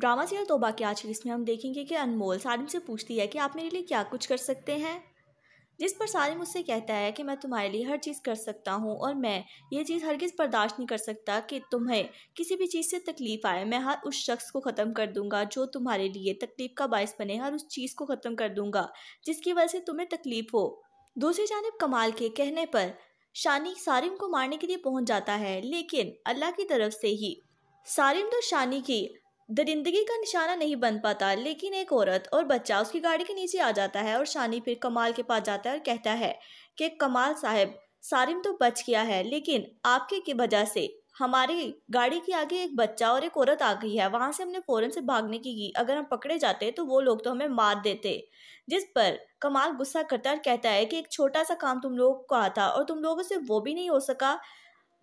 drama serial तोबा की आज की इसमें हम देखेंगे कि अनमोल सालिम से पूछती है कि आप मेरे लिए क्या कुछ कर सकते हैं जिस पर सालिम उससे कहता है कि मैं तुम्हारे लिए हर चीज़ कर सकता हूँ और मैं ये चीज़ हरगिज़ बर्दाश्त नहीं कर सकता कि तुम्हें किसी भी चीज़ से तकलीफ़ आए मैं हर उस शख्स को ख़त्म कर दूंगा जो तुम्हारे लिए तकलीफ़ का बायस बने हर उस चीज़ को ख़त्म कर दूंगा जिसकी वजह से तुम्हें तकलीफ़ हो दूसरी जानब कमाल के कहने पर शानी सारिम को मारने के लिए पहुँच जाता है लेकिन अल्लाह की तरफ से ही सालिम तो शानी की दरिंदगी का निशाना नहीं बन पाता लेकिन एक औरत और बच्चा उसकी गाड़ी के नीचे आ जाता है और शानी फिर कमाल के पास जाता है और कहता है कि कमाल साहब सारिम तो बच गया है लेकिन आपके की वजह से हमारी गाड़ी के आगे एक बच्चा और एक औरत आ गई है वहाँ से हमने फ़ौरन से भागने की की अगर हम पकड़े जाते तो वो लोग तो हमें मार देते जिस पर कमाल गुस्सा करता है और कहता है कि एक छोटा सा काम तुम लोगों को आता और तुम लोगों से वो भी नहीं हो सका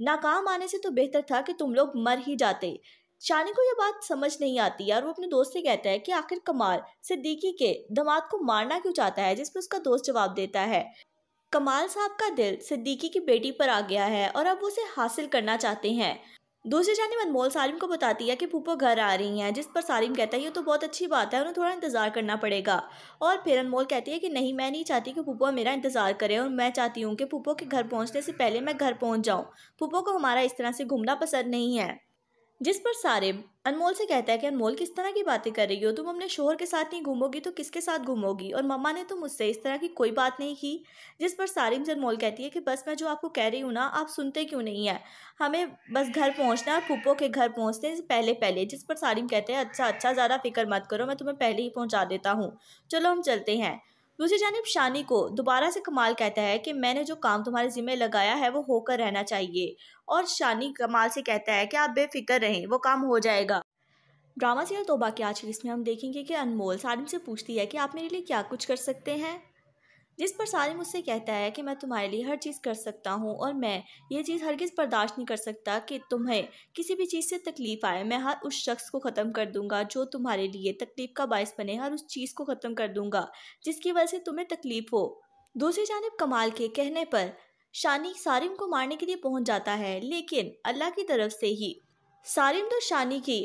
नाकाम आने से तो बेहतर था कि तुम लोग मर ही जाते शानी को यह बात समझ नहीं आती यार वो अपने दोस्त से कहता है कि आखिर कमाल सिद्दीकी के दमाद को मारना क्यों चाहता है जिस पर उसका दोस्त जवाब देता है कमाल साहब का दिल सिद्दीकी की बेटी पर आ गया है और अब उसे हासिल करना चाहते हैं दूसरी जानी अनमोल सालिम को बताती है कि फूफो घर आ रही हैं जिस पर सालिम कहता है ये तो बहुत अच्छी बात है उन्हें थोड़ा इंतज़ार करना पड़ेगा और फिर अनमोल कहती है कि नहीं मैं नहीं चाहती कि फूफो मेरा इंतज़ार करे और मैं चाहती हूँ कि पुप्पो के घर पहुँचने से पहले मैं घर पहुँच जाऊँ पुप्पो को हमारा इस तरह से घूमना पसंद नहीं है जिस पर सारिम अनमोल से कहता है कि अनमोल किस तरह की बातें कर रही हो तुम अपने शोहर के साथ नहीं घूमोगी तो किसके साथ घूमोगी और मम्मा ने तो मुझसे इस तरह की कोई बात नहीं की जिस पर सारिम से अनमोल कहती है कि बस मैं जो आपको कह रही हूँ ना आप सुनते क्यों नहीं है हमें बस घर पहुँचना है और फूपो के घर पहुँचते हैं पहले पहले जिस पर सारिम कहते हैं अच्छा अच्छा ज़्यादा फिक्र मत करो मैं तुम्हें पहले ही पहुँचा देता हूँ चलो हम चलते हैं दूसरी जानब शानी को दोबारा से कमाल कहता है कि मैंने जो काम तुम्हारे ज़िम्मे लगाया है वो होकर रहना चाहिए और शानी कमाल से कहता है कि आप बेफिक्र रहें वो काम हो जाएगा ड्रामा सीरियल तोबा की आज की इसमें हम देखेंगे कि अनमोल सालिम से पूछती है कि आप मेरे लिए क्या कुछ कर सकते हैं जिस पर सालिम उससे कहता है कि मैं तुम्हारे लिए हर चीज़ कर सकता हूँ और मैं ये चीज़ किसी बर्दाश्त नहीं कर सकता कि तुम्हें किसी भी चीज़ से तकलीफ़ आए मैं हर उस शख्स को ख़त्म कर दूंगा जो तुम्हारे लिए तकलीफ़ का बायस बने हर उस चीज़ को ख़त्म कर दूंगा जिसकी वजह से तुम्हें तकलीफ़ हो दूसरी जानब कमाल के कहने पर शानी सारिम को मारने के लिए पहुँच जाता है लेकिन अल्लाह की तरफ से ही सारिम तो शानी की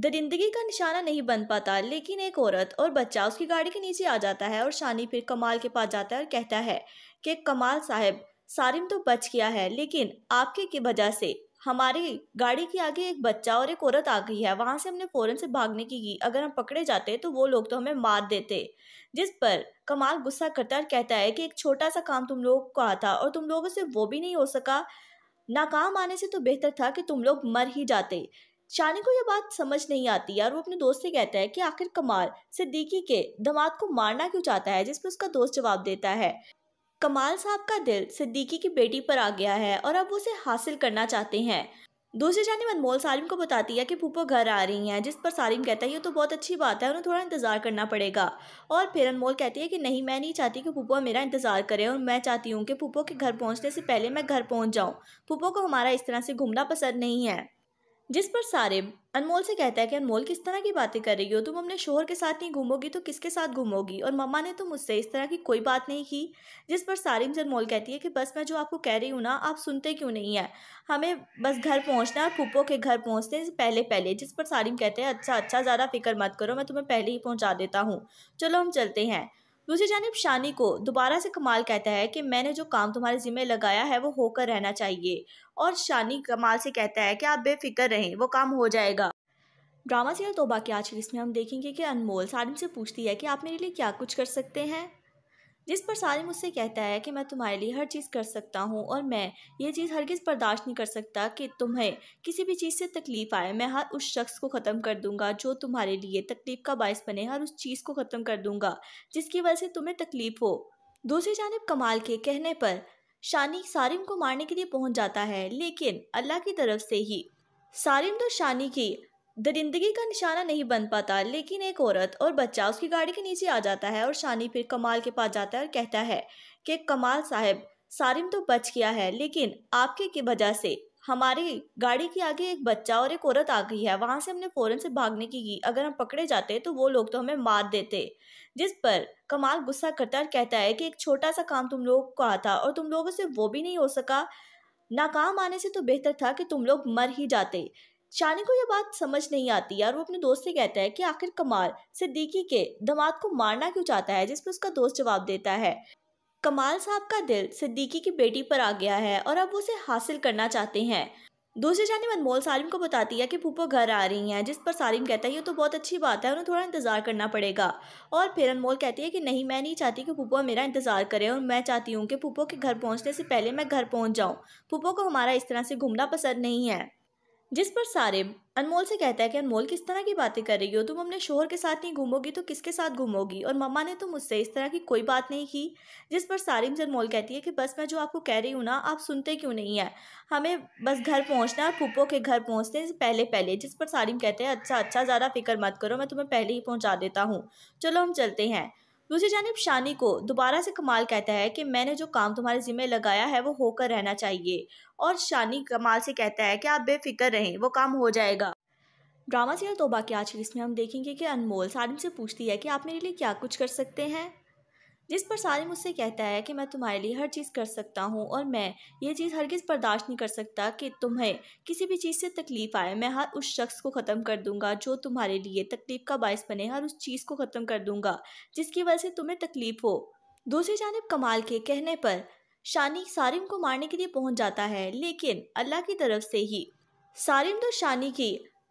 दरिंदगी का निशाना नहीं बन पाता लेकिन एक औरत और बच्चा उसकी गाड़ी के नीचे आ जाता है और शानी फिर कमाल के पास जाता है और कहता है कि कमाल साहब सारिम तो बच गया है लेकिन आपके की वजह से हमारी गाड़ी के आगे एक बच्चा और एक औरत आ गई है वहाँ से हमने फ़ौरन से भागने की की अगर हम पकड़े जाते तो वो लोग तो हमें मार देते जिस पर कमाल गुस्सा करता है और कहता है कि एक छोटा सा काम तुम लोगों को कहा था और तुम लोगों से वो भी नहीं हो सका नाकाम आने से तो बेहतर था कि तुम लोग मर ही जाते शानी को यह बात समझ नहीं आती है और वो अपने दोस्त से कहता है कि आखिर कमाल सिद्दीकी के दमाद को मारना क्यों चाहता है जिस पर उसका दोस्त जवाब देता है कमाल साहब का दिल सिद्दीकी की बेटी पर आ गया है और अब उसे हासिल करना चाहते हैं दूसरी जानी अनमोल सालिम को बताती है कि फूफो घर आ रही हैं जिस पर सालिम कहता है ये तो बहुत अच्छी बात है उन्हें थोड़ा इंतज़ार करना पड़ेगा और फिर अनमोल कहती है कि नहीं मैं नहीं चाहती कि फूफो मेरा इंतज़ार करे और मैं चाहती हूँ कि फूफो के घर पहुँचने से पहले मैं घर पहुँच जाऊँ फूफो को हमारा इस तरह से घूमना पसंद नहीं है जिस पर सारे अनमोल से कहता है कि अनमोल किस तरह की बातें कर रही हो तुम अपने शोहर के साथ नहीं घूमोगी तो किसके साथ घूमोगी और मम्मा ने तो मुझसे इस तरह की कोई बात नहीं की जिस पर सारिम से अनमोल कहती है कि बस मैं जो आपको कह रही हूँ ना आप सुनते क्यों नहीं है हमें बस घर पहुँचना है पुप्पो के घर पहुँचते पहले पहले जिस पर सारिम कहते हैं अच्छा अच्छा ज़्यादा फिक्र मत करो मैं तुम्हें पहले ही पहुँचा देता हूँ चलो हम चलते हैं दूसरी जानब शानी को दोबारा से कमाल कहता है कि मैंने जो काम तुम्हारे ज़िम्मे लगाया है वो होकर रहना चाहिए और शानी कमाल से कहता है कि आप बेफिक्र रहें वो काम हो जाएगा ड्रामा सीरियल तोबा की आज की इसमें हम देखेंगे कि अनमोल सारिम से पूछती है कि आप मेरे लिए क्या कुछ कर सकते हैं जिस पर सालिम उससे कहता है कि मैं तुम्हारे लिए हर चीज़ कर सकता हूँ और मैं ये चीज़ किसी बर्दाश्त नहीं कर सकता कि तुम्हें किसी भी चीज़ से तकलीफ़ आए मैं हर उस शख्स को ख़त्म कर दूंगा जो तुम्हारे लिए तकलीफ़ का बायस बने हर उस चीज़ को ख़त्म कर दूंगा जिसकी वजह से तुम्हें तकलीफ़ हो दूसरी जानब कमाल के कहने पर शानी सारिम को मारने के लिए पहुँच जाता है लेकिन अल्लाह की तरफ से ही सारिम तो शानी की दरिंदगी का निशाना नहीं बन पाता लेकिन एक औरत और बच्चा उसकी गाड़ी के नीचे आ जाता है और शानी फिर कमाल के पास जाता है और कहता है कि कमाल साहब सारिम तो बच गया है लेकिन आपके की वजह से हमारी गाड़ी के आगे एक बच्चा और एक औरत आ गई है वहाँ से हमने फ़ौरन से भागने की की अगर हम पकड़े जाते तो वो लोग तो हमें मार देते जिस पर कमाल गुस्सा करता है और कहता है कि एक छोटा सा काम तुम लोग को आता और तुम लोगों से वो भी नहीं हो सका नाकाम आने से तो बेहतर था कि तुम लोग मर ही जाते शानी को ये बात समझ नहीं आती है और वो अपने दोस्त से कहता है कि आखिर कमाल सिद्दीकी के दमाद को मारना क्यों चाहता है जिस पर उसका दोस्त जवाब देता है कमाल साहब का दिल सिद्दीकी की बेटी पर आ गया है और अब वो उसे हासिल करना चाहते हैं दूसरी जानी अनमोल सालिम को बताती है कि फूफो घर आ रही हैं जिस पर सालिम कहता है ये तो बहुत अच्छी बात है उन्हें थोड़ा इंतज़ार करना पड़ेगा और फिर अनमोल कहती है कि नहीं मैं नहीं चाहती कि फूफो मेरा इंतज़ार करे और मैं चाहती हूँ कि फूफो के घर पहुँचने से पहले मैं घर पहुँच जाऊँ फूफो को हमारा इस तरह से घूमना पसंद नहीं है जिस पर सारिम अनमोल से कहता है कि अनमोल किस तरह की बातें कर रही हो तुम अपने शोहर के साथ नहीं घूमोगी तो किसके साथ घूमोगी और मम्मा ने तो मुझसे इस तरह की कोई बात नहीं की जिस पर सारिम से अनमोल कहती है कि बस मैं जो आपको कह रही हूँ ना आप सुनते क्यों नहीं है हमें बस घर पहुँचना है पुप्पो के घर पहुँचते हैं पहले पहले जिस पर सारिम कहते हैं अच्छा अच्छा ज़्यादा फिक्र मत करो मैं तुम्हें पहले ही पहुँचा देता हूँ चलो हम चलते हैं दूसरी जानब शानी को दोबारा से कमाल कहता है कि मैंने जो काम तुम्हारे ज़िम्मे लगाया है वो होकर रहना चाहिए और शानी कमाल से कहता है कि आप बेफिक्र रहें वो काम हो जाएगा ड्रामा सीरियल तोबा की आज की इसमें हम देखेंगे कि अनमोल सालिम से पूछती है कि आप मेरे लिए क्या कुछ कर सकते हैं जिस पर सालिम उससे कहता है कि मैं तुम्हारे लिए हर चीज़ कर सकता हूँ और मैं ये चीज़ हरगिज़ बर्दाश्त नहीं कर सकता कि तुम्हें किसी भी चीज़ से तकलीफ़ आए मैं हर उस शख्स को ख़त्म कर दूंगा जो तुम्हारे लिए तकलीफ़ का बायस बने हर उस चीज़ को ख़त्म कर दूंगा जिसकी वजह से तुम्हें तकलीफ़ हो दूसरी जानब कमाल के कहने पर शानी सारिम को मारने के लिए पहुँच जाता है लेकिन अल्लाह की तरफ से ही सारिम तो शानी की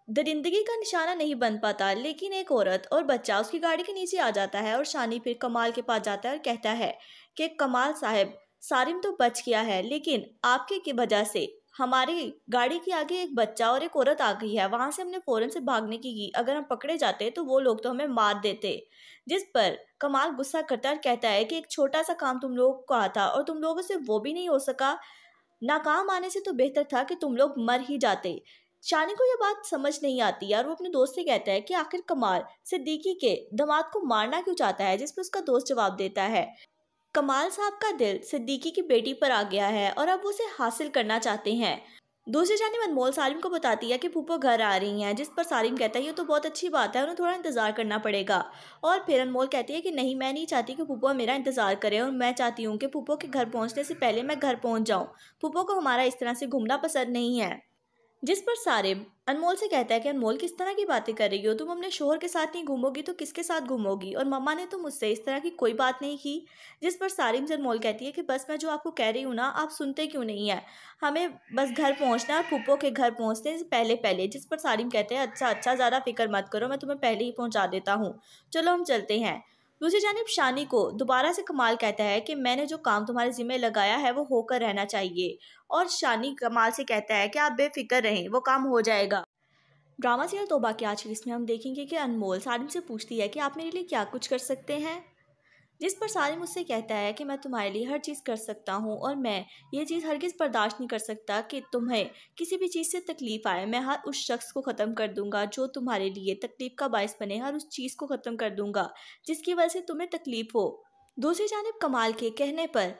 दरिंदगी का निशाना नहीं बन पाता लेकिन एक औरत और बच्चा उसकी गाड़ी के नीचे आ जाता है और शानी फिर कमाल के पास जाता है और कहता है कि कमाल साहब सारिम तो बच गया है लेकिन आपके की वजह से हमारी गाड़ी के आगे एक बच्चा और एक औरत आ गई है वहाँ से हमने फ़ौरन से भागने की की अगर हम पकड़े जाते तो वो लोग तो हमें मार देते जिस पर कमाल गुस्सा करता है और कहता है कि एक छोटा सा काम तुम लोगों को आता और तुम लोगों से वो भी नहीं हो सका नाकाम आने से तो बेहतर था कि तुम लोग मर ही जाते शानी को यह बात समझ नहीं आती है और वो अपने दोस्त से कहता है कि आखिर कमाल सिद्दीकी के दामाद को मारना क्यों चाहता है जिस पर उसका दोस्त जवाब देता है कमाल साहब का दिल सिद्दीकी की बेटी पर आ गया है और अब उसे हासिल करना चाहते हैं दूसरी जानी अनमोल सालिम को बताती है कि फूफो घर आ रही हैं जिस पर सालिम कहता है ये तो बहुत अच्छी बात है उन्हें थोड़ा इंतज़ार करना पड़ेगा और फिर अनमोल कहती है कि नहीं मैं नहीं चाहती कि फूफो मेरा इंतज़ार करे और मैं चाहती हूँ कि फूफो के घर पहुँचने से पहले मैं घर पहुँच जाऊँ फूफो को हमारा इस तरह से घूमना पसंद नहीं है जिस पर सारिम अनमोल से कहता है कि अनमोल किस तरह की बातें कर रही हो तुम अपने शोहर के साथ नहीं घूमोगी तो किसके साथ घूमोगी और मम्मा ने तो मुझसे इस तरह की कोई बात नहीं की जिस पर सारिम से अनमोल कहती है कि बस मैं जो आपको कह रही हूँ ना आप सुनते क्यों नहीं है हमें बस घर पहुँचना है पुप्पो के घर पहुँचते हैं पहले पहले जिस पर सारिम कहते हैं अच्छा अच्छा ज़्यादा फिक्र मत करो मैं तुम्हें पहले ही पहुँचा देता हूँ चलो हम चलते हैं दूसरी जानब शानी को दोबारा से कमाल कहता है कि मैंने जो काम तुम्हारे ज़िम्मे लगाया है वो होकर रहना चाहिए और शानी कमाल से कहता है कि आप बेफिक्र रहें वो काम हो जाएगा ड्रामा सीरियल तोबा की आज की इसमें हम देखेंगे कि अनमोल सालिम से पूछती है कि आप मेरे लिए क्या कुछ कर सकते हैं जिस पर सालिम मुझसे कहता है कि मैं तुम्हारे लिए हर चीज़ कर सकता हूँ और मैं ये चीज़ हरगिज़ बर्दाश्त नहीं कर सकता कि तुम्हें किसी भी चीज़ से तकलीफ़ आए मैं हर उस शख्स को ख़त्म कर दूंगा जो तुम्हारे लिए तकलीफ़ का बायस बने हर उस चीज़ को ख़त्म कर दूंगा जिसकी वजह से तुम्हें तकलीफ़ हो दूसरी जानब कमाल के कहने पर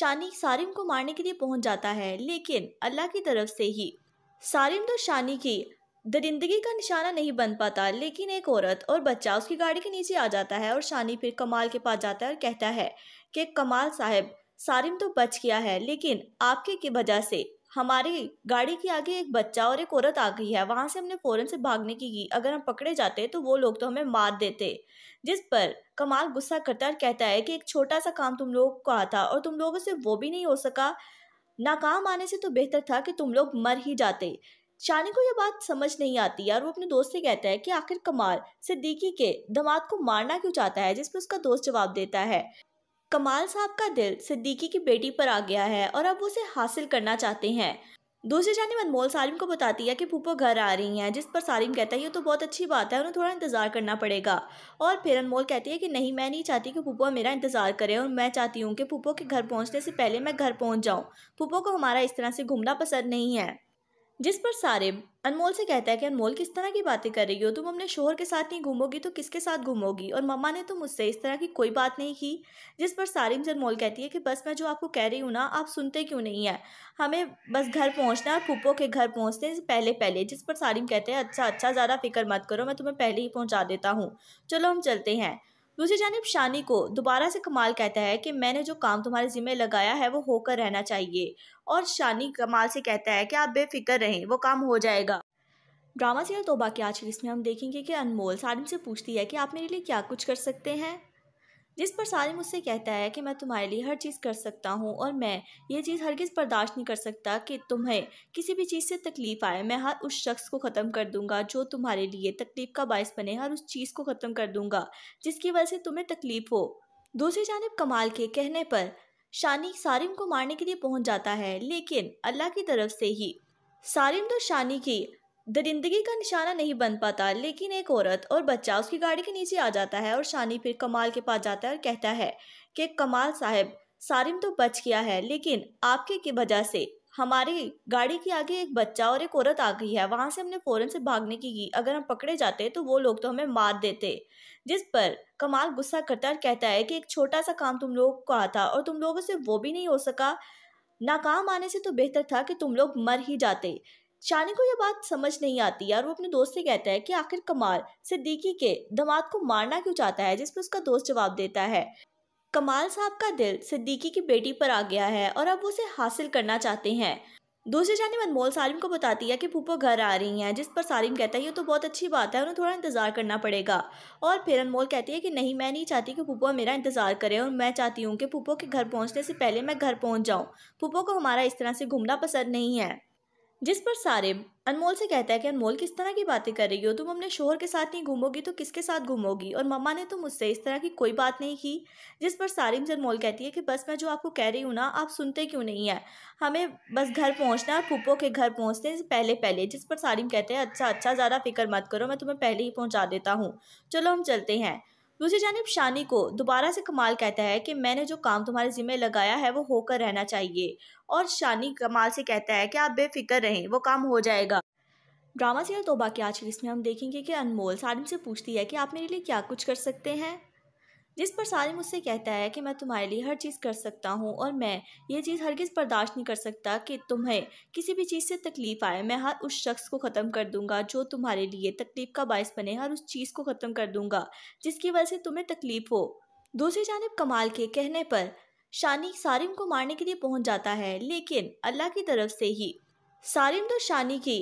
शानी सालिम को मारने के लिए पहुँच जाता है लेकिन अल्लाह की तरफ से ही सालिम तो शानी की दरिंदगी का निशाना नहीं बन पाता लेकिन एक औरत और बच्चा उसकी गाड़ी के नीचे आ जाता है और शानी फिर कमाल के पास जाता है और कहता है कि कमाल साहब सारिम तो बच गया है लेकिन आपके की वजह से हमारी गाड़ी के आगे एक बच्चा और एक औरत आ गई है वहाँ से हमने फ़ौरन से भागने की की अगर हम पकड़े जाते तो वो लोग तो हमें मार देते जिस पर कमाल गुस्सा करता है और कहता है कि एक छोटा सा काम तुम लोगों को आता और तुम लोगों से वो भी नहीं हो सका नाकाम आने से तो बेहतर था कि तुम लोग मर ही जाते शानी को यह बात समझ नहीं आती और वो अपने दोस्त से कहता है कि आखिर कमाल सिद्दीकी के दामाद को मारना क्यों चाहता है जिस पर उसका दोस्त जवाब देता है कमाल साहब का दिल सिद्दीकी की बेटी पर आ गया है और अब वो उसे हासिल करना चाहते हैं दूसरी जानब अनमोल सालिम को बताती है कि फूफो घर आ रही हैं जिस पर सालिम कहता है ये तो बहुत अच्छी बात है उन्हें थोड़ा इंतज़ार करना पड़ेगा और फिर अनमोल कहती है कि नहीं मैं नहीं चाहती कि फूफो मेरा इंतज़ार करे और मैं चाहती हूँ कि फूफो के घर पहुँचने से पहले मैं घर पहुँच जाऊँ फूफो को हमारा इस तरह से घूमना पसंद नहीं है जिस पर सारिम अनमोल से कहता है कि अनमोल किस तरह की बातें कर रही हो तुम अपने शोहर के साथ नहीं घूमोगी तो किसके साथ घूमोगी और मम्मा ने तो मुझसे इस तरह की कोई बात नहीं की जिस पर सारिम से अनमोल कहती है कि बस मैं जो आपको कह रही हूँ ना आप सुनते क्यों नहीं है हमें बस घर पहुँचना है फूपो के घर पहुँचते हैं पहले पहले जिस पर सारिम कहते हैं अच्छा अच्छा ज़्यादा फिक्र मत करो मैं तुम्हें पहले ही पहुँचा देता हूँ चलो हम चलते हैं दूसरी जानब शानी को दोबारा से कमाल कहता है कि मैंने जो काम तुम्हारे ज़िम्मे लगाया है वो होकर रहना चाहिए और शानी कमाल से कहता है कि आप बेफिक्र रहें वो काम हो जाएगा ड्रामा सीरियल तोबा की आज की इसमें हम देखेंगे कि अनमोल सालिम से पूछती है कि आप मेरे लिए क्या कुछ कर सकते हैं जिस पर सालिम उससे कहता है कि मैं तुम्हारे लिए हर चीज़ कर सकता हूँ और मैं ये चीज़ हरगिज़ बर्दाश्त नहीं कर सकता कि तुम्हें किसी भी चीज़ से तकलीफ़ आए मैं हर उस शख्स को ख़त्म कर दूंगा जो तुम्हारे लिए तकलीफ़ का बायस बने हर उस चीज़ को ख़त्म कर दूंगा जिसकी वजह से तुम्हें तकलीफ़ हो दूसरी जानब कमाल के कहने पर शानी सारिम को मारने के लिए पहुंच जाता है लेकिन अल्लाह की तरफ से ही सारिम तो शानी की दरिंदगी का निशाना नहीं बन पाता लेकिन एक औरत और बच्चा उसकी गाड़ी के नीचे आ जाता है और शानी फिर कमाल के पास जाता है और कहता है कि कमाल साहब सारिम तो बच गया है लेकिन आपके की वजह से हमारी गाड़ी के आगे एक बच्चा और एक औरत आ गई है वहाँ से हमने फ़ौरन से भागने की की अगर हम पकड़े जाते तो वो लोग तो हमें मार देते जिस पर कमाल गुस्सा करता है और कहता है कि एक छोटा सा काम तुम लोग को आता और तुम लोगों से वो भी नहीं हो सका नाकाम आने से तो बेहतर था कि तुम लोग मर ही जाते शानी को यह बात समझ नहीं आती और वो अपने दोस्त से कहता है कि आखिर कमाल सिद्दीकी के दमाद को मारना क्यों चाहता है जिस पर उसका दोस्त जवाब देता है कमाल साहब का दिल सिद्दीकी की बेटी पर आ गया है और अब उसे हासिल करना चाहते हैं दूसरी जानी अनमोल सालिम को बताती है कि फूफो घर आ रही हैं जिस पर सालिम कहता है ये तो बहुत अच्छी बात है उन्हें थोड़ा इंतज़ार करना पड़ेगा और फिर अनमोल कहती है कि नहीं मैं नहीं चाहती कि फूफो मेरा इंतज़ार करे और मैं चाहती हूँ कि फूफो के घर पहुँचने से पहले मैं घर पहुँच जाऊँ फूफो को हमारा इस तरह से घूमना पसंद नहीं है जिस पर सारिम अनमोल से कहता है कि अनमोल किस तरह की बातें कर रही हो तुम अपने शोहर के साथ नहीं घूमोगी तो किसके साथ घूमोगी और मम्मा ने तो मुझसे इस तरह की कोई बात नहीं की जिस पर सारिम से अनमोल कहती है कि बस मैं जो आपको कह रही हूँ ना आप सुनते क्यों नहीं है हमें बस घर पहुँचना है और फूफो के घर पहुँचते पहले पहले जिस पर सारिम कहते हैं अच्छा अच्छा ज़्यादा फिक्र मत करो मैं तुम्हें पहले ही पहुँचा देता हूँ चलो हम चलते हैं दूसरी जानब शानी को दोबारा से कमाल कहता है कि मैंने जो काम तुम्हारे ज़िम्मे लगाया है वो होकर रहना चाहिए और शानी कमाल से कहता है कि आप बेफिक्र रहें वो काम हो जाएगा ड्रामा सीरियल तोबा की आज की इसमें हम देखेंगे कि अनमोल सालिम से पूछती है कि आप मेरे लिए क्या कुछ कर सकते हैं जिस पर सालिम उससे कहता है कि मैं तुम्हारे लिए हर चीज़ कर सकता हूँ और मैं ये चीज़ हरगिज़ बर्दाश्त नहीं कर सकता कि तुम्हें किसी भी चीज़ से तकलीफ़ आए मैं हर उस शख्स को ख़त्म कर दूंगा जो तुम्हारे लिए तकलीफ़ का बायस बने हर उस चीज़ को ख़त्म कर दूंगा जिसकी वजह से तुम्हें तकलीफ़ हो दूसरी जानब कमाल के कहने पर शानी सारिम को मारने के लिए पहुंच जाता है लेकिन अल्लाह की तरफ से ही सारिम तो शानी की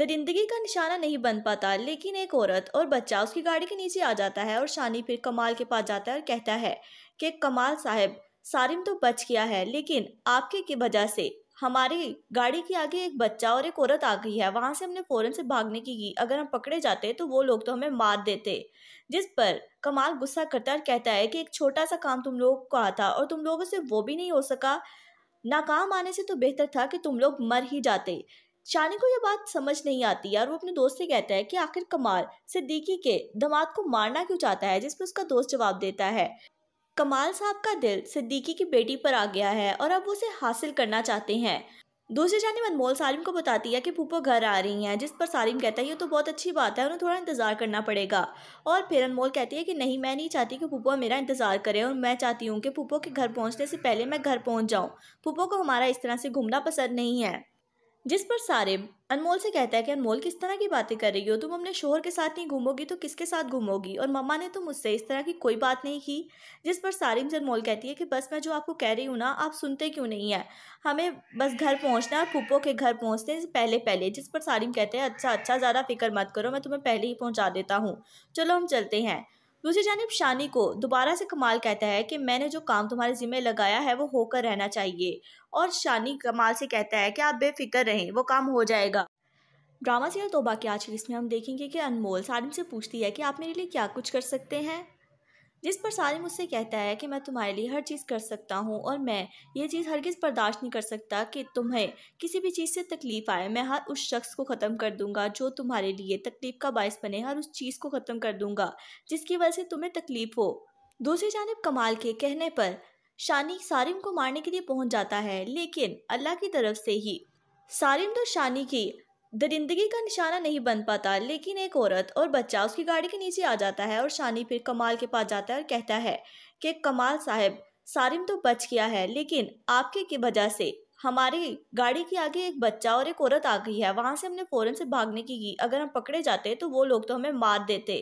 दरिंदगी का निशाना नहीं बन पाता लेकिन एक औरत और बच्चा उसकी गाड़ी के नीचे आ जाता है और शानी फिर कमाल के पास जाता है और कहता है कि कमाल साहब सारिम तो बच गया है लेकिन आपके की वजह से हमारी गाड़ी के आगे एक बच्चा और एक औरत आ गई है वहाँ से हमने फ़ौरन से भागने की की अगर हम पकड़े जाते तो वो लोग तो हमें मार देते जिस पर कमाल गुस्सा करता और कहता है कि एक छोटा सा काम तुम लोगों को आता और तुम लोगों से वो भी नहीं हो सका नाकाम आने से तो बेहतर था कि तुम लोग मर ही जाते शानी को यह बात समझ नहीं आती और वो अपने दोस्त से कहता है कि आखिर कमाल सिद्दीकी के दमाद को मारना क्यों चाहता है जिस पर उसका दोस्त जवाब देता है कमाल साहब का दिल सिद्दीकी की बेटी पर आ गया है और अब उसे हासिल करना चाहते हैं दूसरी जानी अनमोल सालिम को बताती है कि फूफो घर आ रही हैं जिस पर सालिम कहता है ये तो बहुत अच्छी बात है उन्हें थोड़ा इंतज़ार करना पड़ेगा और फिर अनमोल कहती है कि नहीं मैं नहीं चाहती कि फूफो मेरा इंतज़ार करे और मैं चाहती हूँ कि पुप्पो के घर पहुँचने से पहले मैं घर पहुँच जाऊँ पुप्पो को हमारा इस तरह से घूमना पसंद नहीं है जिस पर सारिम अनमोल से कहता है कि अनमोल किस तरह की बातें कर रही हो तुम अपने शोहर के साथ नहीं घूमोगी तो किसके साथ घूमोगी और मम्मा ने तो मुझसे इस तरह की कोई बात नहीं की जिस पर सारिम से अनमोल कहती है कि बस मैं जो आपको कह रही हूँ ना आप सुनते क्यों नहीं है हमें बस घर पहुँचना है और फूपो के घर पहुँचने से पहले पहले जिस पर सारिम कहते हैं अच्छा अच्छा ज़्यादा फिक्र मत करो मैं तुम्हें पहले ही पहुँचा देता हूँ चलो हम चलते हैं दूसरी जानब शानी को दोबारा से कमाल कहता है कि मैंने जो काम तुम्हारे ज़िम्मे लगाया है वो होकर रहना चाहिए और शानी कमाल से कहता है कि आप बेफिक्र रहें वो काम हो जाएगा ड्रामा सीरियल तोबा की आज की इसमें हम देखेंगे कि अनमोल सालिम से पूछती है कि आप मेरे लिए क्या कुछ कर सकते हैं जिस पर सालिम उससे कहता है कि मैं तुम्हारे लिए हर चीज़ कर सकता हूँ और मैं ये चीज़ किसी बर्दाश्त नहीं कर सकता कि तुम्हें किसी भी चीज़ से तकलीफ़ आए मैं हर उस शख्स को ख़त्म कर दूंगा जो तुम्हारे लिए तकलीफ़ का बायस बने हर उस चीज़ को ख़त्म कर दूंगा जिसकी वजह से तुम्हें तकलीफ़ हो दूसरी जानब कमाल के कहने पर शानी सारिम को मारने के लिए पहुंच जाता है लेकिन अल्लाह की तरफ से ही सारिम तो शानी की दरिंदगी का निशाना नहीं बन पाता लेकिन एक औरत और बच्चा उसकी गाड़ी के नीचे आ जाता है और शानी फिर कमाल के पास जाता है और कहता है कि कमाल साहब सारिम तो बच गया है लेकिन आपके की वजह से हमारी गाड़ी के आगे एक बच्चा और एक औरत आ गई है वहाँ से हमने फ़ौरन से भागने की की अगर हम पकड़े जाते तो वो लोग तो हमें मार देते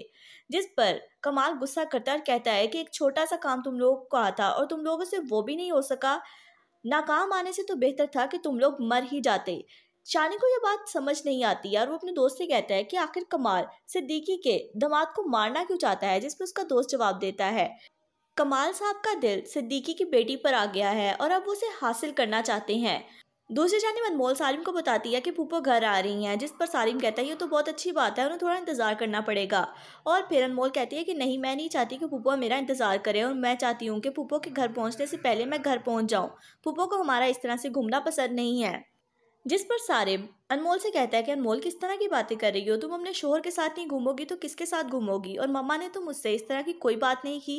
जिस पर कमाल गुस्सा करता है और कहता है कि एक छोटा सा काम तुम लोगों को आता और तुम लोगों से वो भी नहीं हो सका नाकाम आने से तो बेहतर था कि तुम लोग मर ही जाते शानी को यह बात समझ नहीं आती और वो अपने दोस्त से कहता है कि आखिर कमाल सिद्दीकी के दमाद को मारना क्यों चाहता है जिस पर उसका दोस्त जवाब देता है कमाल साहब का दिल सिद्दीकी की बेटी पर आ गया है और अब उसे हासिल करना चाहते हैं दूसरी जानी अनमोल सालिम को बताती है कि फूफो घर आ रही हैं जिस पर सालिम कहता है ये तो बहुत अच्छी बात है उन्हें थोड़ा इंतज़ार करना पड़ेगा और फिर अनमोल कहती है कि नहीं मैं नहीं चाहती कि फूफो मेरा इंतज़ार करे और मैं चाहती हूँ कि फूफो के घर पहुँचने से पहले मैं घर पहुँच जाऊँ फूफो को हमारा इस तरह से घूमना पसंद नहीं है जिस पर सारिम अनमोल से कहता है कि अनमोल किस तरह की बातें कर रही हो तुम अपने शोहर के साथ नहीं घूमोगी तो किसके साथ घूमोगी और मम्मा ने तो मुझसे इस तरह की कोई बात नहीं की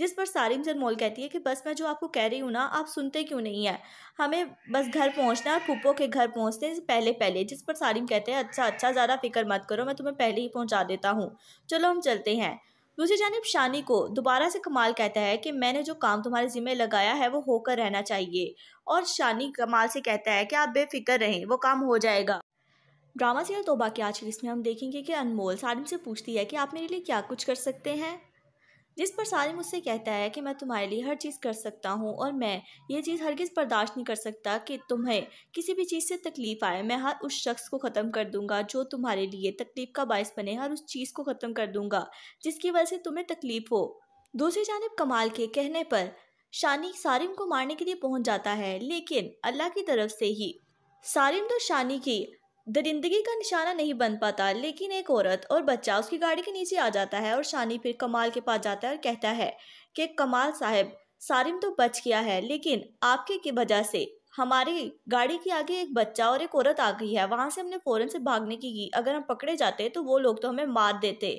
जिस पर सारिम से अनमोल कहती है कि बस मैं जो आपको कह रही हूँ ना आप सुनते क्यों नहीं है हमें बस घर पहुँचना है पुप्पो के घर पहुँचते पहले पहले जिस पर सारिम कहते हैं अच्छा अच्छा ज़्यादा फिक्र मत करो मैं तुम्हें पहले ही पहुँचा देता हूँ चलो हम चलते हैं दूसरी जानब शानी को दोबारा से कमाल कहता है कि मैंने जो काम तुम्हारे ज़िम्मे लगाया है वो होकर रहना चाहिए और शानी कमाल से कहता है कि आप बेफिक्र रहें वो काम हो जाएगा ड्रामा सीरियल तोबा की आज की इसमें हम देखेंगे कि अनमोल सालिम से पूछती है कि आप मेरे लिए क्या कुछ कर सकते हैं जिस पर सालिम उससे कहता है कि मैं तुम्हारे लिए हर चीज़ कर सकता हूँ और मैं ये चीज़ हर किसी बर्दाश्त नहीं कर सकता कि तुम्हें किसी भी चीज़ से तकलीफ़ आए मैं हर उस शख्स को ख़त्म कर दूंगा जो तुम्हारे लिए तकलीफ़ का बायस बने हर उस चीज़ को ख़त्म कर दूंगा जिसकी वजह से तुम्हें तकलीफ़ हो दूसरी जानब कमाल के कहने पर शानी सारिम को मारने के लिए पहुंच जाता है लेकिन अल्लाह की तरफ से ही सारिम तो शानी की दरिंदगी का निशाना नहीं बन पाता लेकिन एक औरत और बच्चा उसकी गाड़ी के नीचे आ जाता है और शानी फिर कमाल के पास जाता है और कहता है कि कमाल साहब सारिम तो बच गया है लेकिन आपके की वजह से हमारी गाड़ी के आगे एक बच्चा और एक औरत आ गई है वहाँ से हमने फ़ौरन से भागने की की अगर हम पकड़े जाते तो वो लोग तो हमें मार देते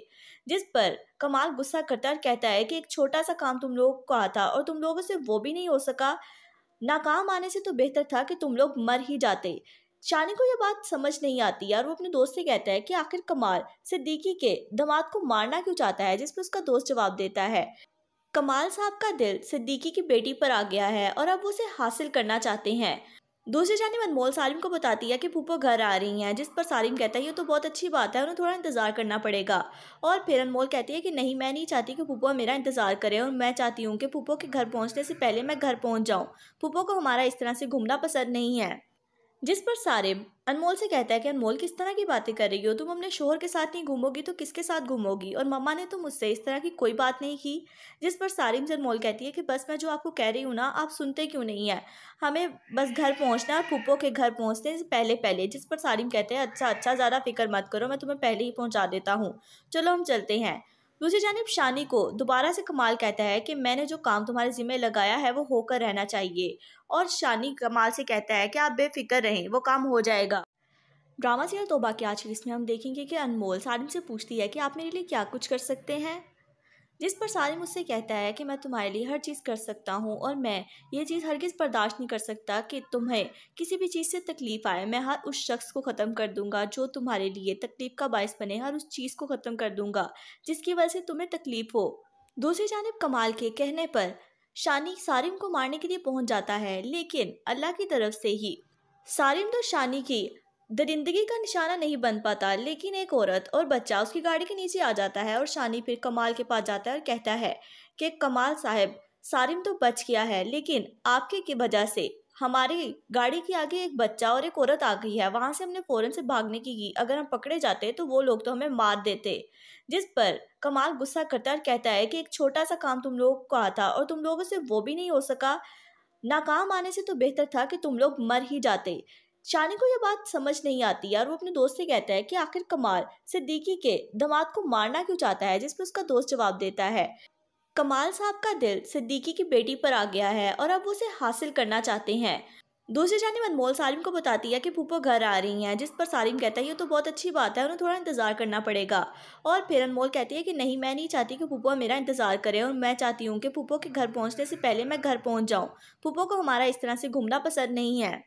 जिस पर कमाल गुस्सा करता है और कहता है कि एक छोटा सा काम तुम लोगों को आता और तुम लोगों से वो भी नहीं हो सका नाकाम आने से तो बेहतर था कि तुम लोग मर ही जाते शानी को यह बात समझ नहीं आती यार वो अपने दोस्त से कहता है कि आखिर कमाल सिद्दीकी के दमाद को मारना क्यों चाहता है जिस पर उसका दोस्त जवाब देता है कमाल साहब का दिल सिद्दीकी की बेटी पर आ गया है और अब उसे हासिल करना चाहते हैं दूसरी जानब अनमोल सालिम को बताती है कि पुप्पो घर आ रही हैं जिस पर सालिम कहता है ये तो बहुत अच्छी बात है उन्हें थोड़ा इंतज़ार करना पड़ेगा और फिर अनमोल कहती है कि नहीं मैं नहीं चाहती कि फूफो मेरा इंतज़ार करे और मैं चाहती हूँ कि फूफो के घर पहुँचने से पहले मैं घर पहुँच जाऊँ फूफो को हमारा इस तरह से घूमना पसंद नहीं है जिस पर सारिम अनमोल से कहता है कि अनमोल किस तरह की बातें कर रही हो तुम अपने शोहर के साथ नहीं घूमोगी तो किसके साथ घूमोगी और मम्मा ने तो मुझसे इस तरह की कोई बात नहीं की जिस पर सारिम से अनमोल कहती है कि बस मैं जो आपको कह रही हूँ ना आप सुनते क्यों नहीं है हमें बस घर पहुँचना है पुप्पो के घर पहुँचते हैं पहले पहले जिस पर सारिम कहते हैं अच्छा अच्छा ज़्यादा फिक्र मत करो मैं तुम्हें पहले ही पहुँचा देता हूँ चलो हम चलते हैं दूसरी जानब शानी को दोबारा से कमाल कहता है कि मैंने जो काम तुम्हारे ज़िम्मे लगाया है वो होकर रहना चाहिए और शानी कमाल से कहता है कि आप बेफिक्र रहें वो काम हो जाएगा ड्रामा सीरियल तोबा की आज की इसमें हम देखेंगे कि अनमोल सारिम से पूछती है कि आप मेरे लिए क्या कुछ कर सकते हैं जिस पर सालिम उससे कहता है कि मैं तुम्हारे लिए हर चीज़ कर सकता हूँ और मैं ये चीज़ हरगिज़ बर्दाश्त नहीं कर सकता कि तुम्हें किसी भी चीज़ से तकलीफ़ आए मैं हर उस शख्स को ख़त्म कर दूंगा जो तुम्हारे लिए तकलीफ़ का बायस बने हर उस चीज़ को ख़त्म कर दूंगा जिसकी वजह से तुम्हें तकलीफ़ हो दूसरी जानब कमाल के कहने पर शानी सारिम को मारने के लिए पहुँच जाता है लेकिन अल्लाह की तरफ से ही सारिम तो शानी की दरिंदगी का निशाना नहीं बन पाता लेकिन एक औरत और बच्चा उसकी गाड़ी के नीचे आ जाता है और शानी फिर कमाल के पास जाता है और कहता है कि कमाल साहब सारिम तो बच गया है लेकिन आपके की वजह से हमारी गाड़ी के आगे एक बच्चा और एक औरत आ गई है वहाँ से हमने फ़ौरन से भागने की की अगर हम पकड़े जाते तो वो लोग तो हमें मार देते जिस पर कमाल गुस्सा करता है और कहता है कि एक छोटा सा काम तुम लोगों को आता और तुम लोगों से वो भी नहीं हो सका नाकाम आने से तो बेहतर था कि तुम लोग मर ही जाते शानी को यह बात समझ नहीं आती है और वो अपने दोस्त से कहता है कि आखिर कमाल सिद्दीकी के दामाद को मारना क्यों चाहता है जिस पर उसका दोस्त जवाब देता है कमाल साहब का दिल सिद्दीकी की बेटी पर आ गया है और अब उसे हासिल करना चाहते हैं दूसरी जानी अनमोल सालिम को बताती है कि फूफो घर आ रही हैं जिस पर सालिम कहता है ये तो बहुत अच्छी बात है उन्हें थोड़ा इंतज़ार करना पड़ेगा और फिर अनमोल कहती है कि नहीं मैं नहीं चाहती कि फूफो मेरा इंतज़ार करे और मैं चाहती हूँ कि फूफो के घर पहुँचने से पहले मैं घर पहुँच जाऊँ फूफो को हमारा इस तरह से घूमना पसंद नहीं है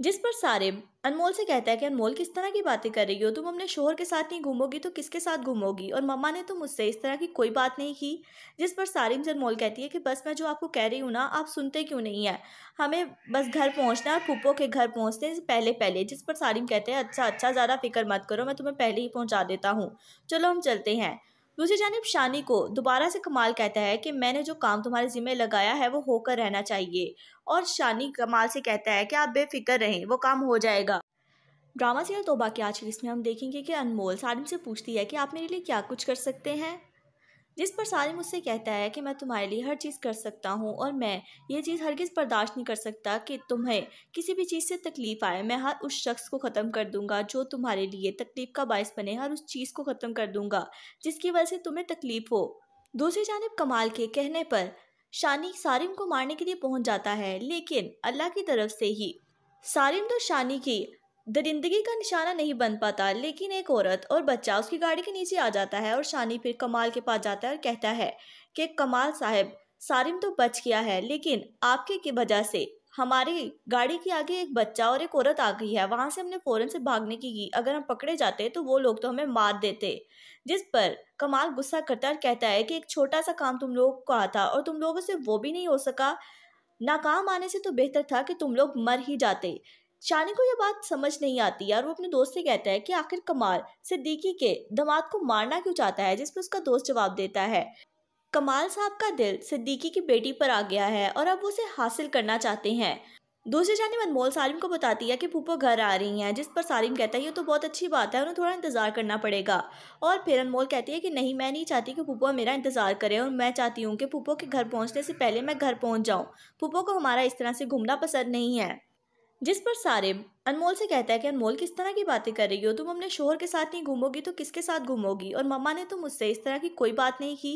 जिस पर सारिम अनमोल से कहता है कि अनमोल किस तरह की बातें कर रही हो तुम अपने शोहर के साथ नहीं घूमोगी तो किसके साथ घूमोगी और मम्मा ने तो मुझसे इस तरह की कोई बात नहीं की जिस पर सारिम से अनमोल कहती है कि बस मैं जो आपको कह रही हूँ ना आप सुनते क्यों नहीं है हमें बस घर पहुँचना है पुप्पो के घर पहुँचते हैं पहले पहले जिस पर सारिम कहते हैं अच्छा अच्छा ज़्यादा फिक्र मत करो मैं तुम्हें पहले ही पहुँचा देता हूँ चलो हम चलते हैं दूसरी जानब शानी को दोबारा से कमाल कहता है कि मैंने जो काम तुम्हारे ज़िम्मे लगाया है वो होकर रहना चाहिए और शानी कमाल से कहता है कि आप बेफिक्र रहें वो काम हो जाएगा ड्रामा सीरियल तोबा की आज की इसमें हम देखेंगे कि अनमोल सारिम से पूछती है कि आप मेरे लिए क्या कुछ कर सकते हैं जिस पर सालिम मुझसे कहता है कि मैं तुम्हारे लिए हर चीज़ कर सकता हूँ और मैं ये चीज़ हरगिज़ बर्दाश्त नहीं कर सकता कि तुम्हें किसी भी चीज़ से तकलीफ़ आए मैं हर उस शख्स को ख़त्म कर दूंगा जो तुम्हारे लिए तकलीफ़ का बायस बने हर उस चीज़ को ख़त्म कर दूंगा जिसकी वजह से तुम्हें तकलीफ़ हो दूसरी जानब कमाल के कहने पर शानी सालिम को मारने के लिए पहुँच जाता है लेकिन अल्लाह की तरफ से ही सालिम तो शानी की दरिंदगी का निशाना नहीं बन पाता लेकिन एक औरत और बच्चा उसकी गाड़ी के नीचे आ जाता है और शानी फिर कमाल के पास जाता है और कहता है कि कमाल साहब सारिम तो बच गया है लेकिन आपके की वजह से हमारी गाड़ी के आगे एक बच्चा और एक औरत आ गई है वहाँ से हमने फ़ौरन से भागने की की अगर हम पकड़े जाते तो वो लोग तो हमें मार देते जिस पर कमाल गुस्सा करता और कहता है कि एक छोटा सा काम तुम लोगों को आता और तुम लोगों से वो भी नहीं हो सका नाकाम आने से तो बेहतर था कि तुम लोग मर ही जाते शानी को यह बात समझ नहीं आती और वो अपने दोस्त से कहता है कि आखिर कमाल सिद्दीकी के दमाद को मारना क्यों चाहता है जिस पर उसका दोस्त जवाब देता है कमाल साहब का दिल सिद्दीकी की बेटी पर आ गया है और अब वो उसे हासिल करना चाहते हैं दूसरी जानब अनमोल सालिम को बताती है कि फूफो घर आ रही हैं जिस पर सालिम कहता है ये तो बहुत अच्छी बात है उन्हें थोड़ा इंतज़ार करना पड़ेगा और फिर अनमोल कहती है कि नहीं मैं नहीं चाहती कि फूफो मेरा इंतज़ार करे और मैं चाहती हूँ कि फूफो के घर पहुँचने से पहले मैं घर पहुँच जाऊँ फूफो को हमारा इस तरह से घूमना पसंद नहीं है जिस पर सारिम अनमोल से कहता है कि अनमोल किस तरह की बातें कर रही हो तुम अपने शोहर के साथ नहीं घूमोगी तो किसके साथ घूमोगी और मम्मा ने तो मुझसे इस तरह की कोई बात नहीं की